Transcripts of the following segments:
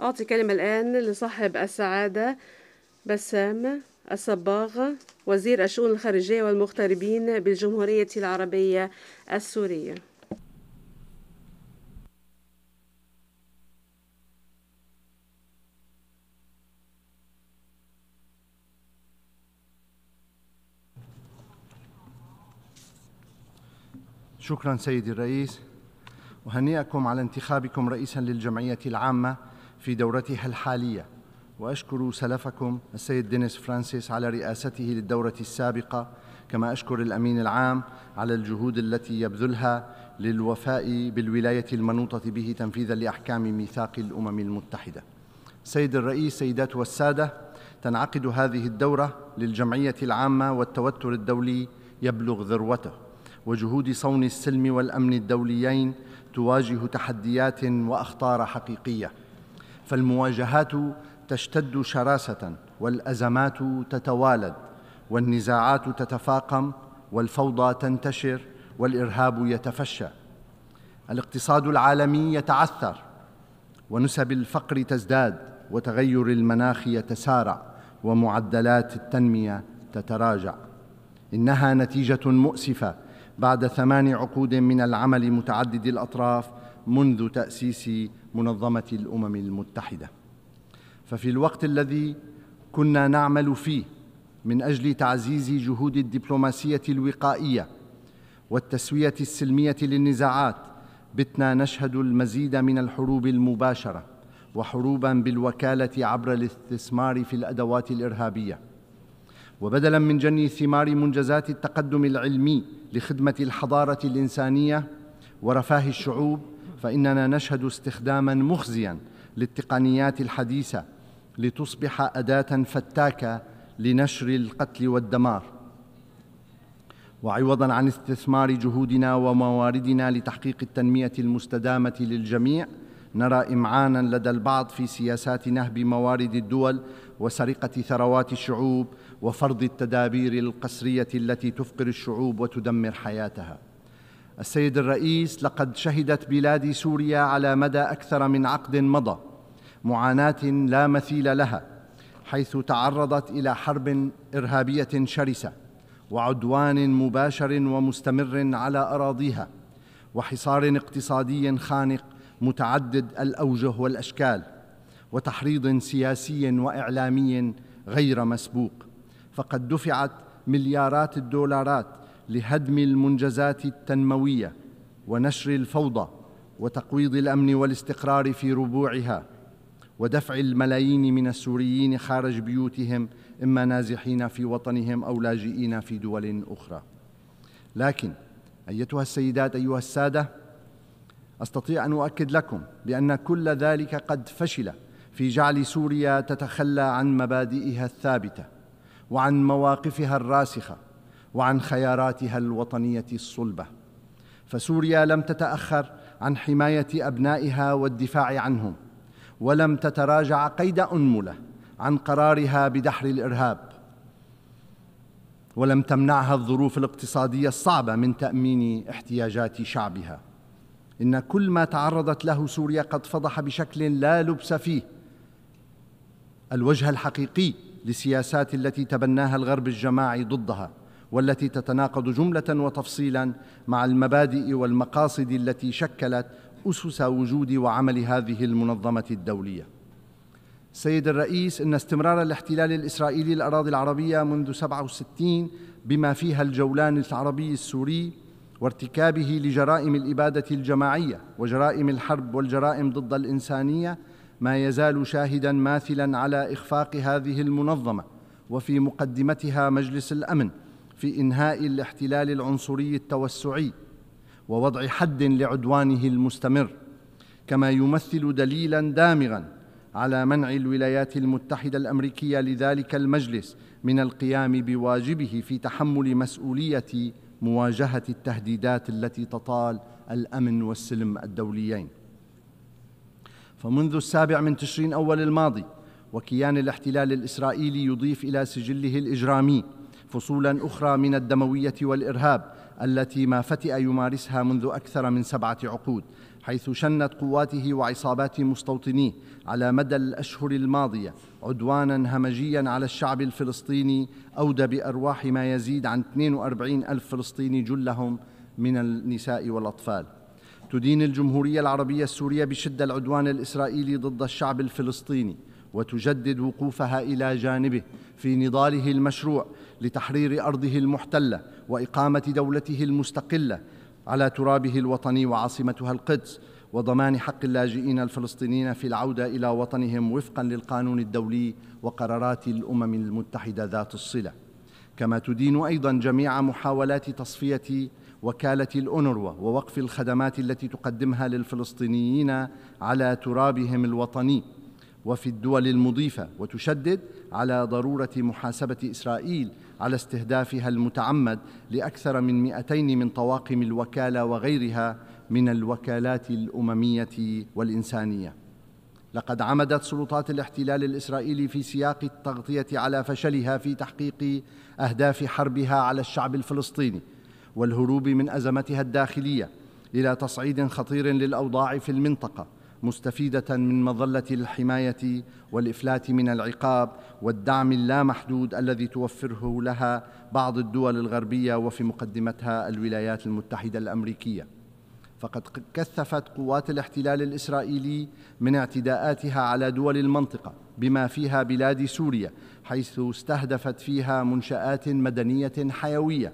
أعطي كلمة الآن لصاحب السعادة بسام الصباغ وزير الشؤون الخارجية والمغتربين بالجمهورية العربية السورية شكرا سيدي الرئيس وهنيئكم على انتخابكم رئيسا للجمعية العامة في دورتها الحالية وأشكر سلفكم السيد دينيس فرانسيس على رئاسته للدورة السابقة كما أشكر الأمين العام على الجهود التي يبذلها للوفاء بالولاية المنوطة به تنفيذا لأحكام ميثاق الأمم المتحدة سيد الرئيس سيدات والسادة تنعقد هذه الدورة للجمعية العامة والتوتر الدولي يبلغ ذروته وجهود صون السلم والأمن الدوليين تواجه تحديات وأخطار حقيقية فالمواجهات تشتد شراسه والازمات تتوالد والنزاعات تتفاقم والفوضى تنتشر والارهاب يتفشى الاقتصاد العالمي يتعثر ونسب الفقر تزداد وتغير المناخ يتسارع ومعدلات التنميه تتراجع انها نتيجه مؤسفه بعد ثمان عقود من العمل متعدد الاطراف منذ تأسيس منظمة الأمم المتحدة ففي الوقت الذي كنا نعمل فيه من أجل تعزيز جهود الدبلوماسية الوقائية والتسوية السلمية للنزاعات بتنا نشهد المزيد من الحروب المباشرة وحروبا بالوكالة عبر الاستثمار في الأدوات الإرهابية وبدلا من جني ثمار منجزات التقدم العلمي لخدمة الحضارة الإنسانية ورفاه الشعوب فإننا نشهد استخداما مخزيا للتقنيات الحديثة لتصبح أداة فتاكة لنشر القتل والدمار وعوضا عن استثمار جهودنا ومواردنا لتحقيق التنمية المستدامة للجميع نرى إمعانا لدى البعض في سياسات نهب موارد الدول وسرقة ثروات الشعوب وفرض التدابير القسرية التي تفقر الشعوب وتدمر حياتها السيد الرئيس لقد شهدت بلاد سوريا على مدى اكثر من عقد مضى معاناه لا مثيل لها حيث تعرضت الى حرب ارهابيه شرسه وعدوان مباشر ومستمر على اراضيها وحصار اقتصادي خانق متعدد الاوجه والاشكال وتحريض سياسي واعلامي غير مسبوق فقد دفعت مليارات الدولارات لهدم المنجزات التنمويه ونشر الفوضى وتقويض الامن والاستقرار في ربوعها ودفع الملايين من السوريين خارج بيوتهم اما نازحين في وطنهم او لاجئين في دول اخرى لكن ايتها السيدات ايها الساده استطيع ان اؤكد لكم بان كل ذلك قد فشل في جعل سوريا تتخلى عن مبادئها الثابته وعن مواقفها الراسخه وعن خياراتها الوطنيه الصلبه فسوريا لم تتاخر عن حمايه ابنائها والدفاع عنهم ولم تتراجع قيد انمله عن قرارها بدحر الارهاب ولم تمنعها الظروف الاقتصاديه الصعبه من تامين احتياجات شعبها ان كل ما تعرضت له سوريا قد فضح بشكل لا لبس فيه الوجه الحقيقي للسياسات التي تبناها الغرب الجماعي ضدها والتي تتناقض جمله وتفصيلا مع المبادئ والمقاصد التي شكلت اسس وجود وعمل هذه المنظمه الدوليه سيد الرئيس ان استمرار الاحتلال الاسرائيلي للاراضي العربيه منذ 67 بما فيها الجولان العربي السوري وارتكابه لجرائم الاباده الجماعيه وجرائم الحرب والجرائم ضد الانسانيه ما يزال شاهدا ماثلا على اخفاق هذه المنظمه وفي مقدمتها مجلس الامن في انهاء الاحتلال العنصري التوسعي ووضع حد لعدوانه المستمر كما يمثل دليلا دامغا على منع الولايات المتحده الامريكيه لذلك المجلس من القيام بواجبه في تحمل مسؤوليه مواجهه التهديدات التي تطال الامن والسلم الدوليين فمنذ السابع من تشرين اول الماضي وكيان الاحتلال الاسرائيلي يضيف الى سجله الاجرامي فصولا أخرى من الدموية والإرهاب التي ما فتئ يمارسها منذ أكثر من سبعة عقود حيث شنت قواته وعصابات مستوطنيه على مدى الأشهر الماضية عدوانا همجيا على الشعب الفلسطيني أودى بأرواح ما يزيد عن 42 ألف فلسطيني جلهم من النساء والأطفال تدين الجمهورية العربية السورية بشدة العدوان الإسرائيلي ضد الشعب الفلسطيني وتجدد وقوفها الى جانبه في نضاله المشروع لتحرير ارضه المحتله واقامه دولته المستقله على ترابه الوطني وعاصمتها القدس وضمان حق اللاجئين الفلسطينيين في العوده الى وطنهم وفقا للقانون الدولي وقرارات الامم المتحده ذات الصله كما تدين ايضا جميع محاولات تصفيه وكاله الاونروا ووقف الخدمات التي تقدمها للفلسطينيين على ترابهم الوطني وفي الدول المضيفة وتشدد على ضرورة محاسبة إسرائيل على استهدافها المتعمد لأكثر من 200 من طواقم الوكالة وغيرها من الوكالات الأممية والإنسانية لقد عمدت سلطات الاحتلال الإسرائيلي في سياق التغطية على فشلها في تحقيق أهداف حربها على الشعب الفلسطيني والهروب من أزمتها الداخلية إلى تصعيد خطير للأوضاع في المنطقة مستفيدة من مظلة الحماية والإفلات من العقاب والدعم اللامحدود الذي توفره لها بعض الدول الغربية وفي مقدمتها الولايات المتحدة الأمريكية فقد كثفت قوات الاحتلال الإسرائيلي من اعتداءاتها على دول المنطقة بما فيها بلاد سوريا حيث استهدفت فيها منشآت مدنية حيوية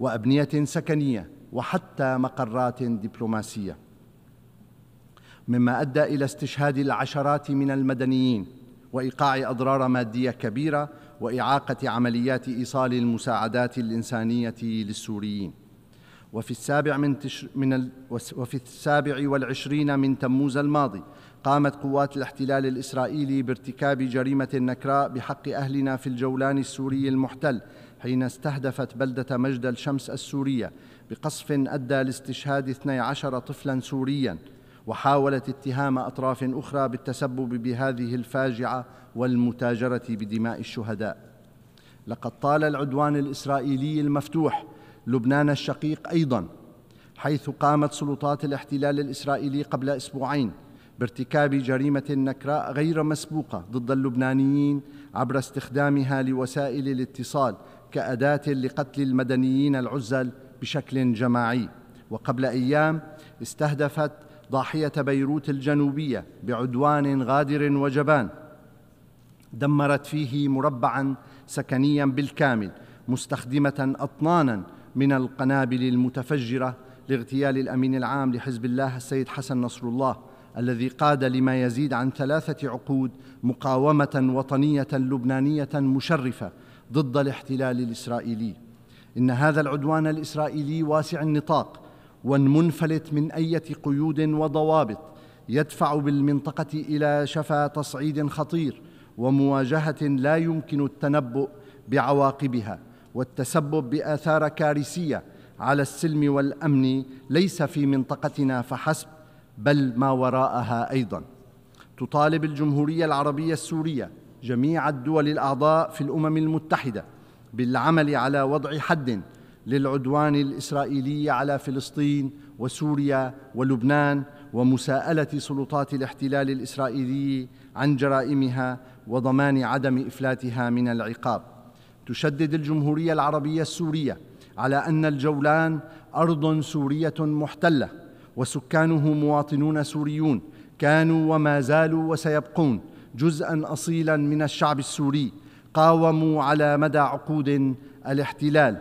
وأبنية سكنية وحتى مقرات دبلوماسيه مما أدى إلى استشهاد العشرات من المدنيين وإيقاع أضرار مادية كبيرة وإعاقة عمليات إيصال المساعدات الإنسانية للسوريين وفي السابع من, تش من ال وفي السابع والعشرين من تموز الماضي قامت قوات الاحتلال الإسرائيلي بارتكاب جريمة نكراء بحق أهلنا في الجولان السوري المحتل حين استهدفت بلدة مجد الشمس السورية بقصف أدى لاستشهاد 12 طفلاً سورياً وحاولت اتهام أطراف أخرى بالتسبب بهذه الفاجعة والمتاجرة بدماء الشهداء لقد طال العدوان الإسرائيلي المفتوح لبنان الشقيق أيضاً حيث قامت سلطات الاحتلال الإسرائيلي قبل أسبوعين بارتكاب جريمة نكراء غير مسبوقة ضد اللبنانيين عبر استخدامها لوسائل الاتصال كأداة لقتل المدنيين العزل بشكل جماعي وقبل أيام استهدفت ضاحيه بيروت الجنوبيه بعدوان غادر وجبان دمرت فيه مربعا سكنيا بالكامل مستخدمه اطنانا من القنابل المتفجره لاغتيال الامين العام لحزب الله السيد حسن نصر الله الذي قاد لما يزيد عن ثلاثه عقود مقاومه وطنيه لبنانيه مشرفه ضد الاحتلال الاسرائيلي ان هذا العدوان الاسرائيلي واسع النطاق والمنفلت من أية قيود وضوابط يدفع بالمنطقة إلى شفا تصعيد خطير ومواجهة لا يمكن التنبؤ بعواقبها والتسبب بآثار كارثية على السلم والأمن ليس في منطقتنا فحسب بل ما وراءها أيضاً تطالب الجمهورية العربية السورية جميع الدول الأعضاء في الأمم المتحدة بالعمل على وضع حد للعدوان الاسرائيلي على فلسطين وسوريا ولبنان ومساءله سلطات الاحتلال الاسرائيلي عن جرائمها وضمان عدم افلاتها من العقاب تشدد الجمهوريه العربيه السوريه على ان الجولان ارض سوريه محتله وسكانه مواطنون سوريون كانوا وما زالوا وسيبقون جزءا اصيلا من الشعب السوري قاوموا على مدى عقود الاحتلال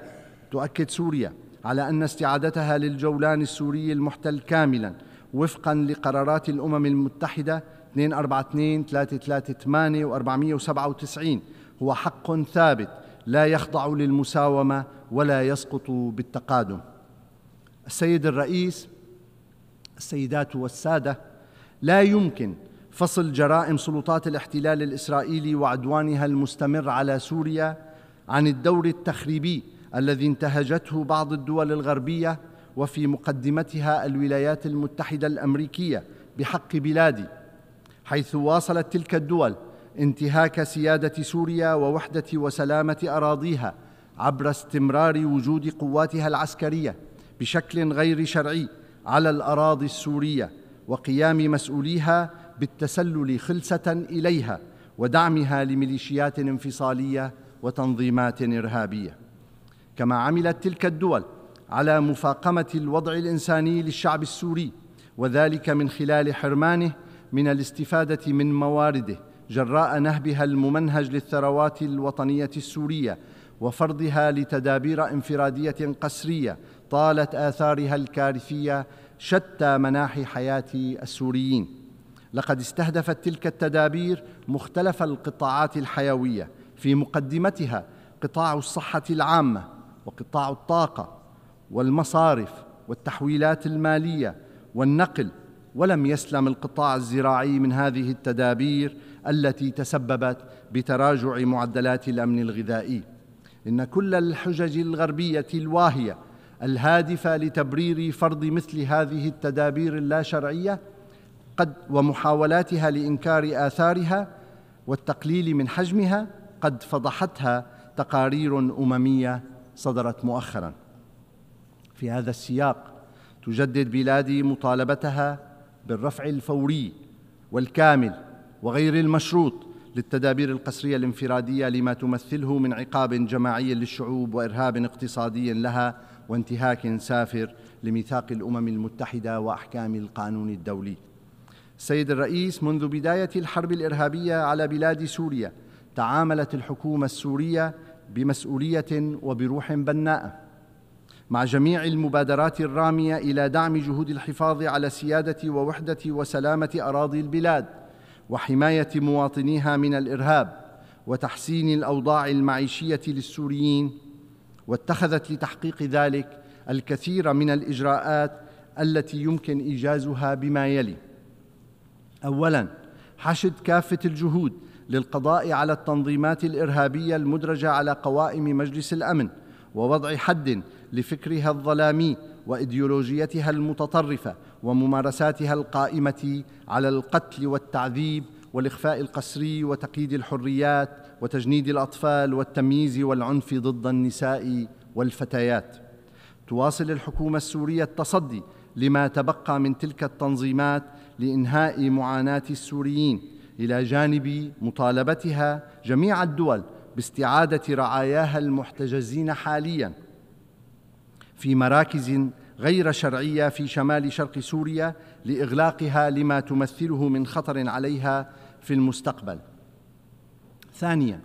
تؤكد سوريا على أن استعادتها للجولان السوري المحتل كاملا وفقا لقرارات الأمم المتحدة 242 338 و 497 هو حق ثابت لا يخضع للمساومة ولا يسقط بالتقادم السيد الرئيس السيدات والسادة لا يمكن فصل جرائم سلطات الاحتلال الإسرائيلي وعدوانها المستمر على سوريا عن الدور التخريبي الذي انتهجته بعض الدول الغربيه وفي مقدمتها الولايات المتحده الامريكيه بحق بلادي حيث واصلت تلك الدول انتهاك سياده سوريا ووحده وسلامه اراضيها عبر استمرار وجود قواتها العسكريه بشكل غير شرعي على الاراضي السوريه وقيام مسؤوليها بالتسلل خلسه اليها ودعمها لميليشيات انفصاليه وتنظيمات ارهابيه كما عملت تلك الدول على مفاقمة الوضع الإنساني للشعب السوري وذلك من خلال حرمانه من الاستفادة من موارده جراء نهبها الممنهج للثروات الوطنية السورية وفرضها لتدابير انفرادية قسرية طالت آثارها الكارثية شتى مناحي حياة السوريين. لقد استهدفت تلك التدابير مختلف القطاعات الحيوية في مقدمتها قطاع الصحة العامة وقطاع الطاقة والمصارف والتحويلات المالية والنقل ولم يسلم القطاع الزراعي من هذه التدابير التي تسببت بتراجع معدلات الامن الغذائي ان كل الحجج الغربيه الواهيه الهادفه لتبرير فرض مثل هذه التدابير اللا شرعيه قد ومحاولاتها لانكار اثارها والتقليل من حجمها قد فضحتها تقارير امميه صدرت مؤخرا في هذا السياق تجدد بلادي مطالبتها بالرفع الفوري والكامل وغير المشروط للتدابير القسريه الانفراديه لما تمثله من عقاب جماعي للشعوب وارهاب اقتصادي لها وانتهاك سافر لميثاق الامم المتحده واحكام القانون الدولي. السيد الرئيس منذ بدايه الحرب الارهابيه على بلاد سوريا تعاملت الحكومه السوريه بمسؤوليه وبروح بناءه مع جميع المبادرات الراميه الى دعم جهود الحفاظ على سياده ووحده وسلامه اراضي البلاد وحمايه مواطنيها من الارهاب وتحسين الاوضاع المعيشيه للسوريين واتخذت لتحقيق ذلك الكثير من الاجراءات التي يمكن ايجازها بما يلي اولا حشد كافه الجهود للقضاء على التنظيمات الارهابيه المدرجه على قوائم مجلس الامن ووضع حد لفكرها الظلامي وايديولوجيتها المتطرفه وممارساتها القائمه على القتل والتعذيب والاخفاء القسري وتقييد الحريات وتجنيد الاطفال والتمييز والعنف ضد النساء والفتيات تواصل الحكومه السوريه التصدي لما تبقى من تلك التنظيمات لانهاء معاناه السوريين الى جانب مطالبتها جميع الدول باستعاده رعاياها المحتجزين حاليا في مراكز غير شرعيه في شمال شرق سوريا لاغلاقها لما تمثله من خطر عليها في المستقبل ثانيا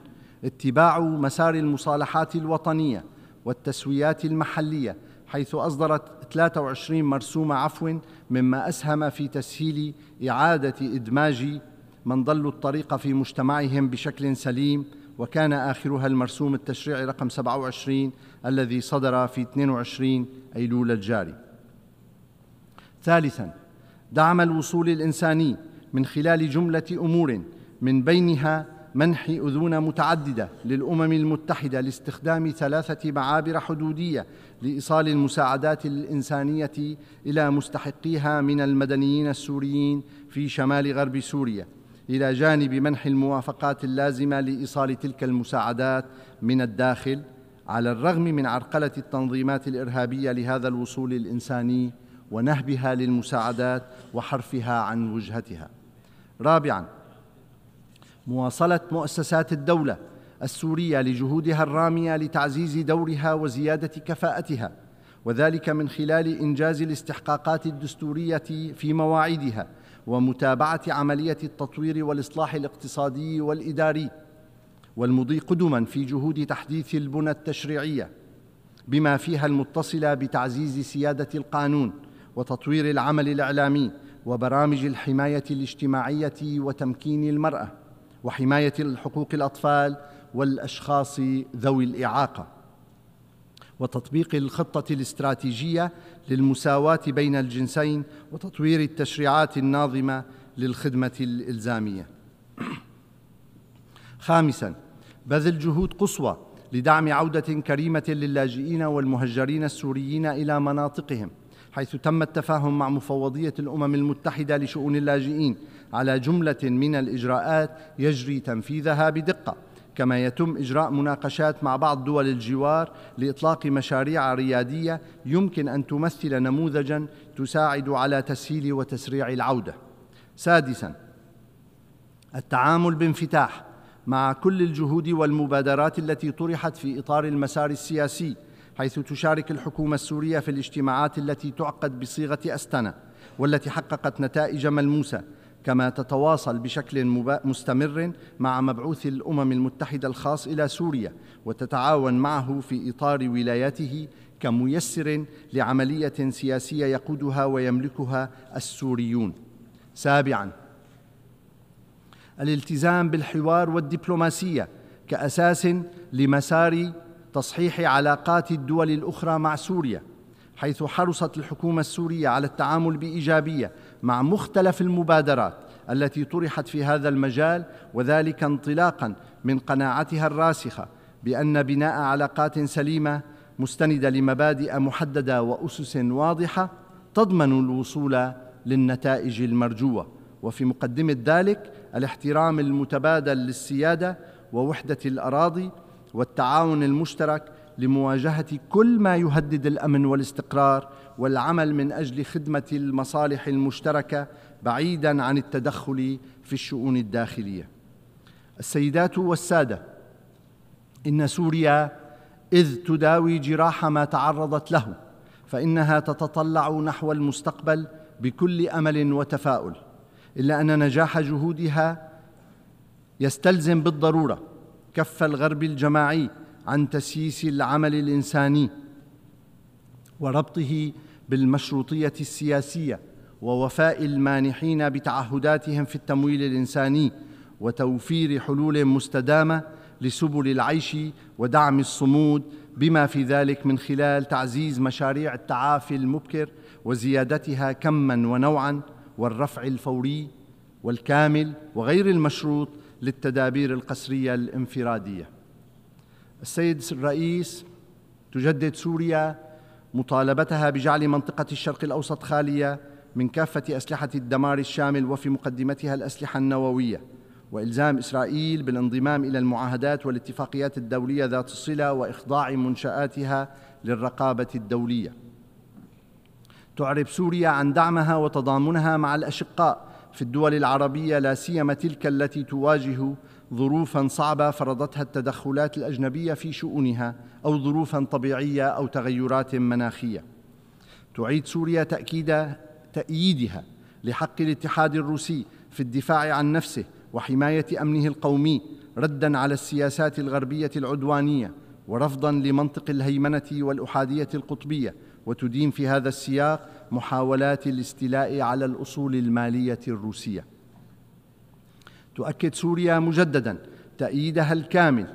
اتباع مسار المصالحات الوطنيه والتسويات المحليه حيث أصدرت 23 مرسوم عفو مما أسهم في تسهيل إعادة إدماج من ضلوا الطريق في مجتمعهم بشكل سليم وكان آخرها المرسوم التشريعي رقم 27 الذي صدر في 22 أيلول الجاري ثالثا دعم الوصول الإنساني من خلال جملة أمور من بينها منح أذون متعددة للأمم المتحدة لاستخدام ثلاثة معابر حدودية لإيصال المساعدات الإنسانية إلى مستحقيها من المدنيين السوريين في شمال غرب سوريا الى جانب منح الموافقات اللازمه لايصال تلك المساعدات من الداخل على الرغم من عرقله التنظيمات الارهابيه لهذا الوصول الانساني ونهبها للمساعدات وحرفها عن وجهتها رابعا مواصله مؤسسات الدوله السوريه لجهودها الراميه لتعزيز دورها وزياده كفاءتها وذلك من خلال انجاز الاستحقاقات الدستوريه في مواعيدها ومتابعه عمليه التطوير والاصلاح الاقتصادي والاداري والمضي قدما في جهود تحديث البنى التشريعيه بما فيها المتصله بتعزيز سياده القانون وتطوير العمل الاعلامي وبرامج الحمايه الاجتماعيه وتمكين المراه وحمايه حقوق الاطفال والاشخاص ذوي الاعاقه وتطبيق الخطة الاستراتيجية للمساواة بين الجنسين وتطوير التشريعات الناظمة للخدمة الإلزامية. خامساً بذل جهود قصوى لدعم عودة كريمة للاجئين والمهجرين السوريين إلى مناطقهم حيث تم التفاهم مع مفوضية الأمم المتحدة لشؤون اللاجئين على جملة من الإجراءات يجري تنفيذها بدقة كما يتم إجراء مناقشات مع بعض دول الجوار لإطلاق مشاريع ريادية يمكن أن تمثل نموذجا تساعد على تسهيل وتسريع العودة سادساً التعامل بانفتاح مع كل الجهود والمبادرات التي طرحت في إطار المسار السياسي حيث تشارك الحكومة السورية في الاجتماعات التي تعقد بصيغة أستنا والتي حققت نتائج ملموسة كما تتواصل بشكل مستمر مع مبعوث الامم المتحده الخاص الى سوريا وتتعاون معه في اطار ولايته كميسر لعمليه سياسيه يقودها ويملكها السوريون سابعا الالتزام بالحوار والدبلوماسيه كاساس لمسار تصحيح علاقات الدول الاخرى مع سوريا حيث حرصت الحكومه السوريه على التعامل بايجابيه مع مختلف المبادرات التي طرحت في هذا المجال وذلك انطلاقا من قناعتها الراسخه بان بناء علاقات سليمه مستنده لمبادئ محدده واسس واضحه تضمن الوصول للنتائج المرجوه وفي مقدمه ذلك الاحترام المتبادل للسياده ووحده الاراضي والتعاون المشترك لمواجهه كل ما يهدد الامن والاستقرار والعمل من اجل خدمه المصالح المشتركه بعيدا عن التدخل في الشؤون الداخليه السيدات والساده ان سوريا اذ تداوي جراح ما تعرضت له فانها تتطلع نحو المستقبل بكل امل وتفاؤل الا ان نجاح جهودها يستلزم بالضروره كف الغرب الجماعي عن تسييس العمل الانساني وربطه بالمشروطيه السياسيه ووفاء المانحين بتعهداتهم في التمويل الانساني وتوفير حلول مستدامه لسبل العيش ودعم الصمود بما في ذلك من خلال تعزيز مشاريع التعافي المبكر وزيادتها كما ونوعا والرفع الفوري والكامل وغير المشروط للتدابير القسريه الانفراديه السيد الرئيس تجدد سوريا مطالبتها بجعل منطقة الشرق الأوسط خالية من كافة أسلحة الدمار الشامل وفي مقدمتها الأسلحة النووية وإلزام إسرائيل بالانضمام إلى المعاهدات والاتفاقيات الدولية ذات الصلة وإخضاع منشآتها للرقابة الدولية تعرب سوريا عن دعمها وتضامنها مع الأشقاء في الدول العربية لا سيما تلك التي تواجه ظروفا صعبه فرضتها التدخلات الاجنبيه في شؤونها او ظروفا طبيعيه او تغيرات مناخيه تعيد سوريا تاكيد تاييدها لحق الاتحاد الروسي في الدفاع عن نفسه وحمايه امنه القومي ردا على السياسات الغربيه العدوانيه ورفضا لمنطق الهيمنه والاحاديه القطبيه وتدين في هذا السياق محاولات الاستيلاء على الاصول الماليه الروسيه تؤكد سوريا مجددا تأييدها الكامل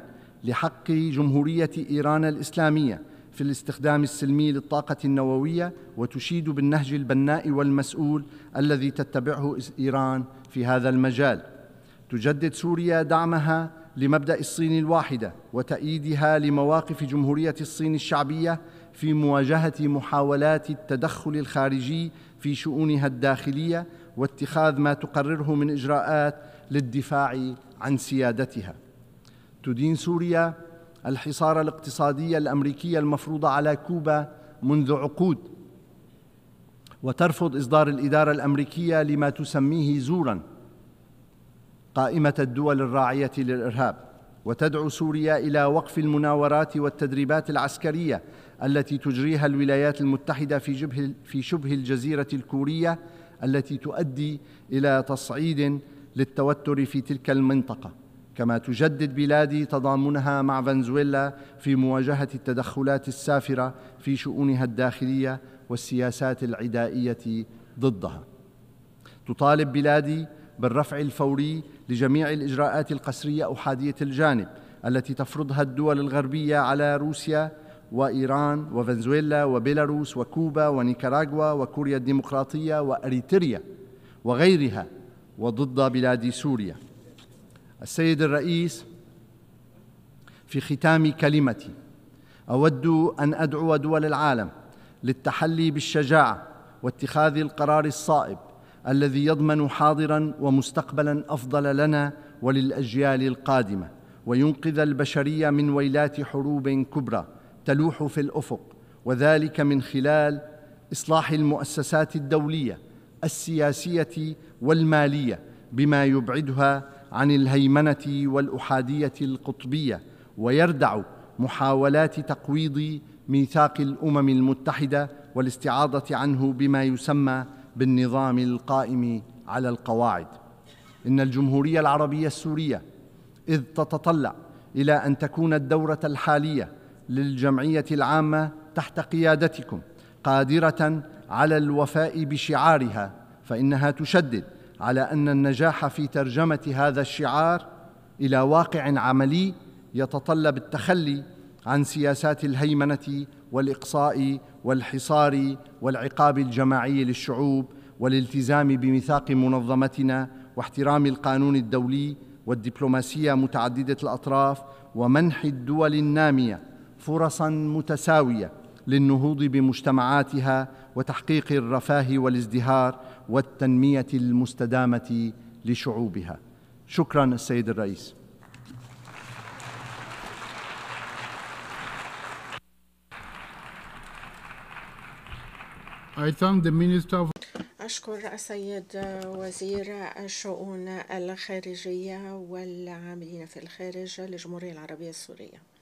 لحق جمهورية إيران الإسلامية في الاستخدام السلمي للطاقة النووية وتشيد بالنهج البناء والمسؤول الذي تتبعه إيران في هذا المجال. تجدد سوريا دعمها لمبدأ الصين الواحدة وتأييدها لمواقف جمهورية الصين الشعبية في مواجهة محاولات التدخل الخارجي في شؤونها الداخلية واتخاذ ما تقرره من إجراءات للدفاع عن سيادتها تدين سوريا الحصار الاقتصادي الامريكي المفروض على كوبا منذ عقود وترفض اصدار الاداره الامريكيه لما تسميه زورا قائمه الدول الراعيه للارهاب وتدعو سوريا الى وقف المناورات والتدريبات العسكريه التي تجريها الولايات المتحده في جبه في شبه الجزيره الكوريه التي تؤدي الى تصعيد للتوتر في تلك المنطقة كما تجدد بلادي تضامنها مع فنزويلا في مواجهة التدخلات السافرة في شؤونها الداخلية والسياسات العدائية ضدها تطالب بلادي بالرفع الفوري لجميع الإجراءات القسرية أحادية الجانب التي تفرضها الدول الغربية على روسيا وإيران وفنزويلا وبيلاروس وكوبا ونيكاراغوا وكوريا الديمقراطية وأريتريا وغيرها وضد بلاد سوريا السيد الرئيس في ختام كلمتي اود ان ادعو دول العالم للتحلي بالشجاعه واتخاذ القرار الصائب الذي يضمن حاضرا ومستقبلا افضل لنا وللاجيال القادمه وينقذ البشريه من ويلات حروب كبرى تلوح في الافق وذلك من خلال اصلاح المؤسسات الدوليه السياسيه والماليه بما يبعدها عن الهيمنه والاحاديه القطبيه ويردع محاولات تقويض ميثاق الامم المتحده والاستعاضه عنه بما يسمى بالنظام القائم على القواعد ان الجمهوريه العربيه السوريه اذ تتطلع الى ان تكون الدوره الحاليه للجمعيه العامه تحت قيادتكم قادره على الوفاء بشعارها فانها تشدد على ان النجاح في ترجمه هذا الشعار الى واقع عملي يتطلب التخلي عن سياسات الهيمنه والاقصاء والحصار والعقاب الجماعي للشعوب والالتزام بميثاق منظمتنا واحترام القانون الدولي والدبلوماسيه متعدده الاطراف ومنح الدول الناميه فرصا متساويه للنهوض بمجتمعاتها وتحقيق الرفاه والازدهار والتنميه المستدامه لشعوبها شكرا السيد الرئيس I thank the Minister of أشكر السيد وزير الشؤون الخارجية والعاملين في الخارج للجمهورية العربية السورية